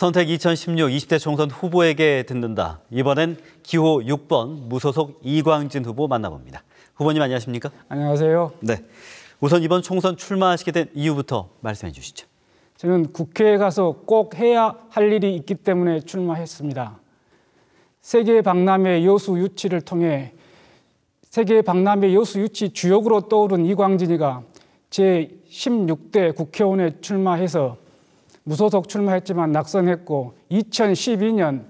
선택 2016 20대 총선 후보에게 듣는다. 이번엔 기호 6번 무소속 이광진 후보 만나봅니다. 후보님 안녕하십니까? 안녕하세요. 네. 우선 이번 총선 출마하시게 된 이유부터 말씀해 주시죠. 저는 국회에 가서 꼭 해야 할 일이 있기 때문에 출마했습니다. 세계 박람회 여수 유치를 통해 세계 박람회 여수 유치 주역으로 떠오른 이광진이가 제 16대 국회의원에 출마해서 무소속 출마했지만 낙선했고 2012년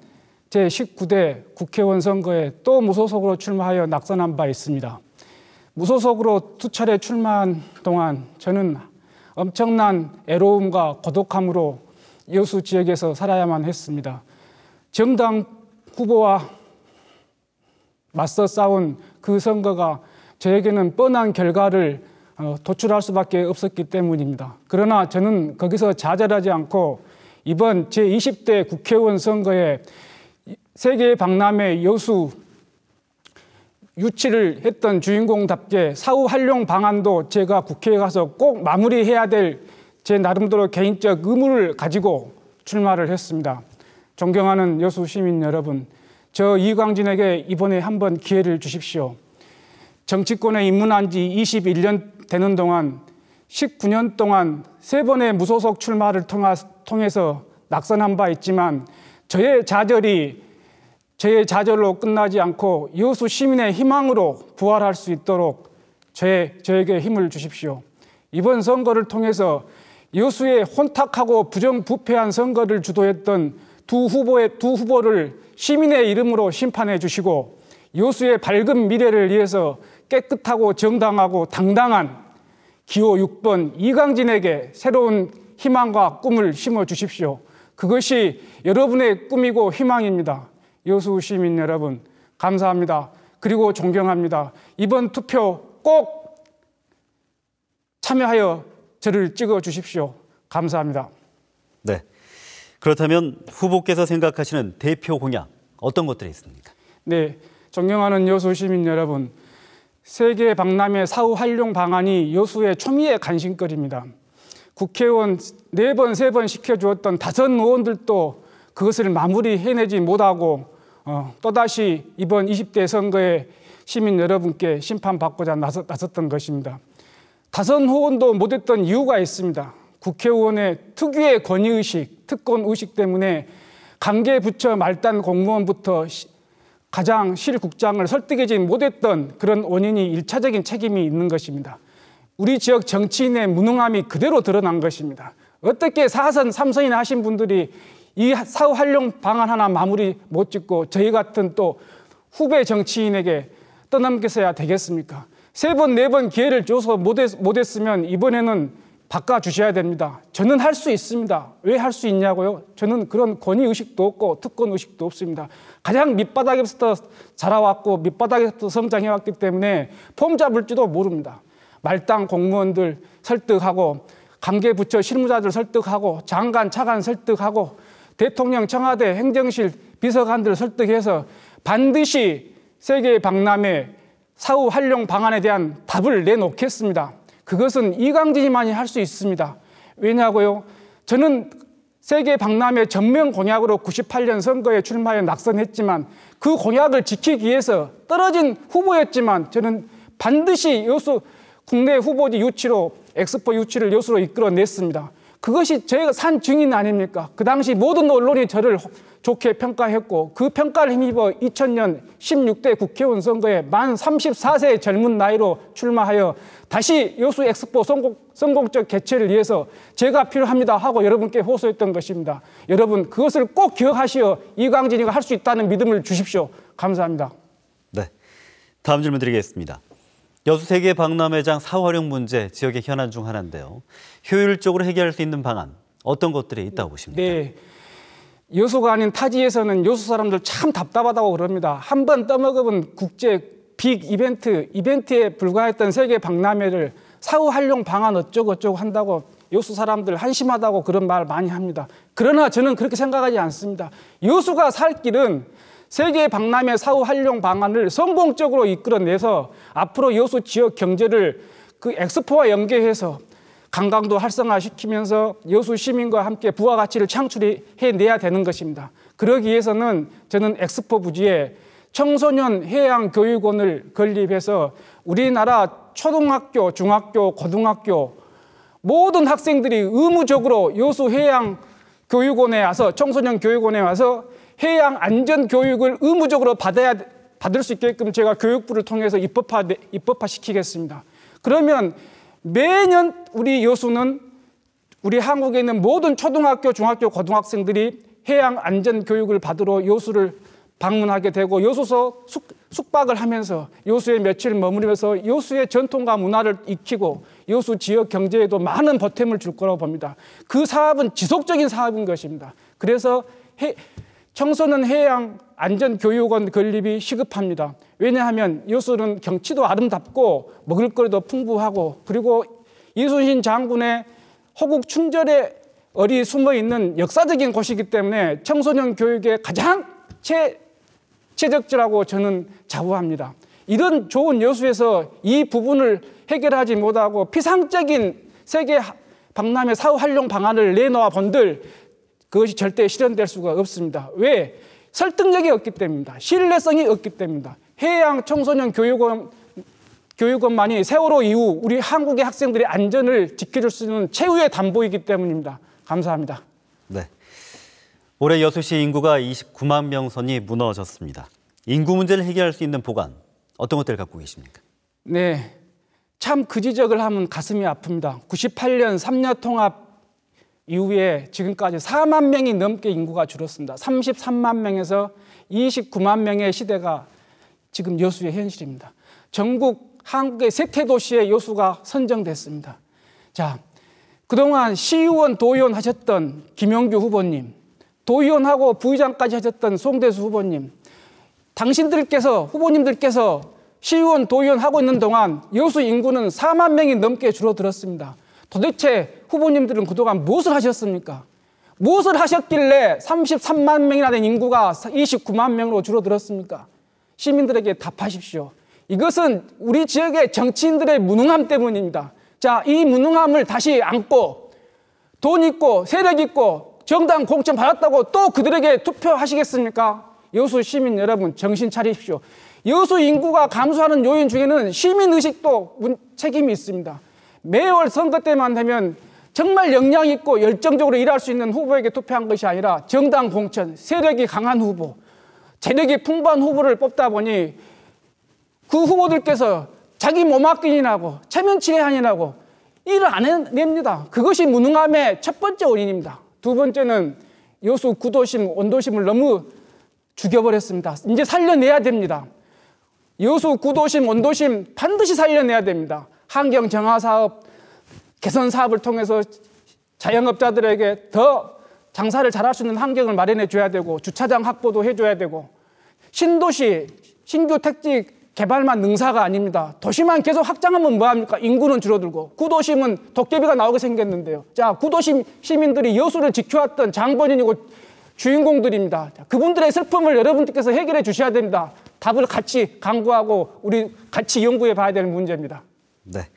제19대 국회의원 선거에 또 무소속으로 출마하여 낙선한 바 있습니다. 무소속으로 두 차례 출마한 동안 저는 엄청난 애로움과 고독함으로 여수 지역에서 살아야만 했습니다. 정당 후보와 맞서 싸운 그 선거가 저에게는 뻔한 결과를 어, 도출할 수밖에 없었기 때문입니다. 그러나 저는 거기서 좌절하지 않고 이번 제20대 국회의원 선거에 세계 박람회 여수 유치를 했던 주인공답게 사후 활용 방안도 제가 국회에 가서 꼭 마무리해야 될 제 나름대로 개인적 의무를 가지고 출마를 했습니다. 존경하는 여수 시민 여러분, 저 이광진에게 이번에 한번 기회를 주십시오. 정치권에 입문한 지 21년 되는 동안 19년 동안 세 번의 무소속 출마를 통해서 낙선한 바 있지만 저의 좌절이 저의 좌절로 끝나지 않고 여수 시민의 희망으로 부활할 수 있도록 저의, 저에게 힘을 주십시오. 이번 선거를 통해서 여수의 혼탁하고 부정부패한 선거를 주도했던 두 후보의 두 후보를 시민의 이름으로 심판해 주시고 여수의 밝은 미래를 위해서 깨끗하고 정당하고 당당한 기호 6번 이강진에게 새로운 희망과 꿈을 심어 주십시오. 그것이 여러분의 꿈이고 희망입니다. 여수 시민 여러분, 감사합니다. 그리고 존경합니다. 이번 투표 꼭 참여하여 저를 찍어 주십시오. 감사합니다. 네. 그렇다면 후보께서 생각하시는 대표 공약 어떤 것들이 있습니까? 네. 존경하는 여수 시민 여러분, 세계 박람회 사후 활용 방안이 여수의 초미의 관심거리입니다. 국회의원 네 번, 세 번 시켜주었던 다선 의원들도 그것을 마무리해내지 못하고 어, 또다시 이번 20대 선거에 시민 여러분께 심판받고자 나섰, 던 것입니다. 다선 후원도 못했던 이유가 있습니다. 국회의원의 특유의 권위의식, 특권의식 때문에 관계부처 말단 공무원부터 가장 실 국장을 설득하지 못했던 그런 원인이 일차적인 책임이 있는 것입니다. 우리 지역 정치인의 무능함이 그대로 드러난 것입니다. 어떻게 사선, 삼선이나 하신 분들이 이 사후 활용 방안 하나 마무리 못 짓고 저희 같은 또 후배 정치인에게 떠넘겨서야 되겠습니까? 세 번, 네 번 기회를 줘서 못했, 못했으면 이번에는 바꿔주셔야 됩니다. 저는 할 수 있습니다. 왜 할 수 있냐고요? 저는 그런 권위의식도 없고 특권의식도 없습니다. 가장 밑바닥에서 자라왔고 밑바닥에서 성장해왔기 때문에 폼 잡을지도 모릅니다. 말당 공무원들 설득하고 관계부처 실무자들 설득하고 장관 차관 설득하고 대통령 청와대 행정실 비서관들 설득해서 반드시 세계 박람회 사후 활용 방안에 대한 답을 내놓겠습니다. 그것은 이강진이만이 할 수 있습니다. 왜냐고요? 저는 세계 박람회 전면 공약으로 98년 선거에 출마해 낙선했지만 그 공약을 지키기 위해서 떨어진 후보였지만 저는 반드시 요수 국내 후보지 유치로 엑스포 유치를 요수로 이끌어냈습니다. 그것이 저희가 산 증인 아닙니까? 그 당시 모든 언론이 저를 좋게 평가했고 그 평가를 힘입어 2000년 16대 국회의원 선거에 만 34세의 젊은 나이로 출마하여 다시 여수 엑스포 성공, 적 개최를 위해서 제가 필요합니다 하고 여러분께 호소했던 것입니다. 여러분 그것을 꼭 기억하시어 이광진이가 할 수 있다는 믿음을 주십시오. 감사합니다. 네. 다음 질문 드리겠습니다. 여수 세계 박람회장 사활용 문제 지역의 현안 중 하나인데요. 효율적으로 해결할 수 있는 방안 어떤 것들이 있다고 보십니까? 네. 여수가 아닌 타지에서는 여수 사람들 참 답답하다고 그럽니다. 한번 떠먹으면 국제 빅 이벤트, 이벤트에 불과했던 세계 박람회를 사후 활용 방안 어쩌고저쩌고 한다고 여수 사람들 한심하다고 그런 말 많이 합니다. 그러나 저는 그렇게 생각하지 않습니다. 여수가 살 길은 세계 박람회 사후 활용 방안을 성공적으로 이끌어내서 앞으로 여수 지역 경제를 그 엑스포와 연계해서 관광도 활성화시키면서 여수 시민과 함께 부와 가치를 창출해 내야 되는 것입니다. 그러기 위해서는 저는 엑스포 부지에 청소년 해양 교육원을 건립해서 우리나라 초등학교, 중학교, 고등학교 모든 학생들이 의무적으로 여수 해양 교육원에 와서 청소년 교육원에 와서 해양 안전 교육을 의무적으로 받아야 받을 수 있게끔 제가 교육부를 통해서 입법화 입법화 시키겠습니다. 그러면 매년 우리 여수는 우리 한국에 있는 모든 초등학교, 중학교, 고등학생들이 해양 안전 교육을 받으러 여수를 방문하게 되고 여수서 숙, 박을 하면서 여수에 며칠 머무르면서 여수의 전통과 문화를 익히고 여수 지역 경제에도 많은 보탬을 줄 거라고 봅니다. 그 사업은 지속적인 사업인 것입니다. 그래서 해, 청소년 해양 안전교육원 건립이 시급합니다. 왜냐하면 이웃은 경치도 아름답고 먹을거리도 풍부하고 그리고 이순신 장군의 호국 충절에 어리 숨어 있는 역사적인 곳이기 때문에 청소년 교육에 가장 최, 최적지라고 저는 자부합니다. 이런 좋은 여수에서 이 부분을 해결하지 못하고 피상적인 세계 박람회 사후 활용 방안을 내놓아 본들 그것이 절대 실현될 수가 없습니다. 왜? 설득력이 없기 때문입니다. 신뢰성이 없기 때문입니다. 해양 청소년 교육원 교육원만이 세월호 이후 우리 한국의 학생들의 안전을 지켜줄 수 있는 최후의 담보이기 때문입니다. 감사합니다. 네. 올해 여수시 인구가 29만 명 선이 무너졌습니다. 인구 문제를 해결할 수 있는 보관 어떤 것들을 갖고 계십니까? 네. 참 그 지적을 하면 가슴이 아픕니다. 98년 3년 통합 이후에 지금까지 4만 명이 넘게 인구가 줄었습니다. 33만 명에서 29만 명의 시대가 지금 여수의 현실입니다. 전국 한국의 세태 도시의 여수가 선정됐습니다. 자, 그동안 시의원, 도의원 하셨던 김영규 후보님, 도의원하고 부의장까지 하셨던 송대수 후보님, 당신들께서 후보님들께서 시의원, 도의원 하고 있는 동안 여수 인구는 4만 명이 넘게 줄어들었습니다. 도대체 후보님들은 그동안 무엇을 하셨습니까? 무엇을 하셨길래 33만 명이나 된 인구가 29만 명으로 줄어들었습니까? 시민들에게 답하십시오. 이것은 우리 지역의 정치인들의 무능함 때문입니다. 자, 이 무능함을 다시 안고 돈 있고 세력 있고 정당 공천 받았다고 또 그들에게 투표하시겠습니까? 여수 시민 여러분 정신 차리십시오. 여수 인구가 감소하는 요인 중에는 시민의식도 책임이 있습니다. 매월 선거 때만 되면 정말 역량 있고 열정적으로 일할 수 있는 후보에게 투표한 것이 아니라 정당 공천, 세력이 강한 후보, 재력이 풍부한 후보를 뽑다 보니 그 후보들께서 자기 몸아끼니라고 체면치레하니라고 일을 안 해냅니다. 그것이 무능함의 첫 번째 원인입니다. 두 번째는 여수 구도심, 온도심을 너무 죽여버렸습니다. 이제 살려내야 됩니다. 여수 구도심, 온도심 반드시 살려내야 됩니다. 환경 정화 사업, 개선 사업을 통해서 자영업자들에게 더 장사를 잘할 수 있는 환경을 마련해 줘야 되고 주차장 확보도 해줘야 되고 신도시, 신규 택지 개발만 능사가 아닙니다. 도시만 계속 확장하면 뭐합니까? 인구는 줄어들고 구도심은 도깨비가 나오게 생겼는데요. 자, 구도심 시민들이 여수를 지켜왔던 장본인이고 주인공들입니다. 자, 그분들의 슬픔을 여러분들께서 해결해 주셔야 됩니다. 답을 같이 강구하고 우리 같이 연구해 봐야 되는 문제입니다. 네.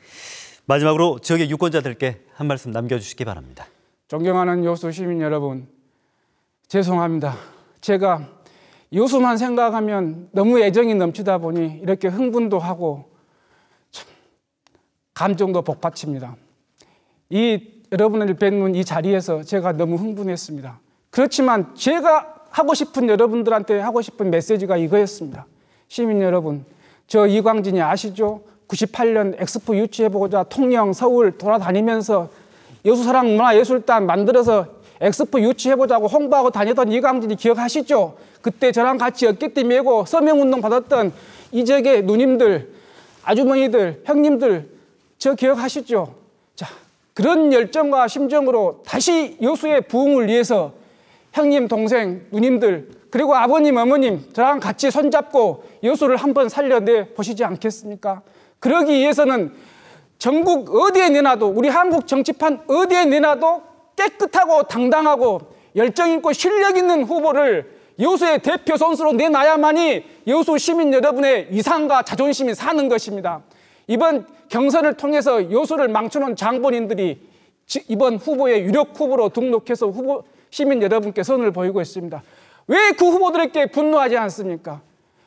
마지막으로 지역의 유권자들께 한 말씀 남겨주시기 바랍니다. 존경하는 여수 시민 여러분, 죄송합니다. 제가 여수만 생각하면 너무 애정이 넘치다 보니 이렇게 흥분도 하고 감정도 복받칩니다. 이 여러분을 뵙는 이 자리에서 제가 너무 흥분했습니다. 그렇지만 제가 하고 싶은 여러분들한테 하고 싶은 메시지가 이거였습니다. 시민 여러분, 저 이광진이 아시죠? 98년 엑스포 유치해보고자 통영, 서울 돌아다니면서 여수사랑 문화예술단 만들어서 엑스포 유치해보자고 홍보하고 다니던 이광진이 기억하시죠? 그때 저랑 같이 어깨띠 메고 서명운동 받았던 이적의 누님들, 아주머니들, 형님들 저 기억하시죠? 자, 그런 열정과 심정으로 다시 여수의 부흥을 위해서 형님, 동생, 누님들 그리고 아버님, 어머님 저랑 같이 손잡고 여수를 한번 살려내 보시지 않겠습니까? 그러기 위해서는 전국 어디에 내놔도 우리 한국 정치판 어디에 내놔도 깨끗하고 당당하고 열정 있고 실력 있는 후보를 여수의 대표 선수로 내놔야만이 여수 시민 여러분의 위상과 자존심이 사는 것입니다. 이번 경선을 통해서 여수를 망쳐놓은 장본인들이 이번 후보의 유력 후보로 등록해서 후보 시민 여러분께 선을 보이고 있습니다. 왜 그 후보들에게 분노하지 않습니까?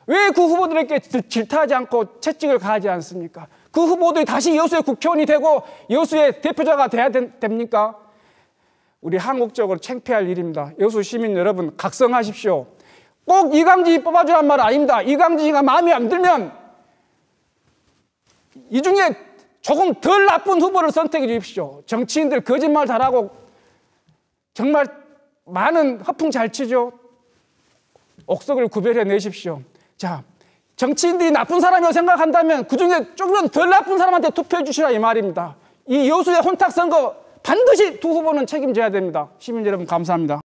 왜그 후보들에게 질타하지 않고 채찍을 가하지 않습니까? 그 후보들이 다시 여수의 국회의원이 되고 여수의 대표자가 돼야 됩니까? 우리 한국적으로 챙피할 일입니다. 여수 시민 여러분 각성하십시오. 꼭 이강지 뽑아주란 말 아닙니다. 이강지가 마음에 안 들면 이 중에 조금 덜 나쁜 후보를 선택해 주십시오. 정치인들 거짓말 잘하고 정말 많은 허풍 잘 치죠. 옥석을 구별해 내십시오. 자, 정치인들이 나쁜 사람이라고 생각한다면 그중에 조금 덜 나쁜 사람한테 투표해 주시라 이 말입니다. 이 여수의 혼탁 선거 반드시 두 후보는 책임져야 됩니다. 시민 여러분 감사합니다.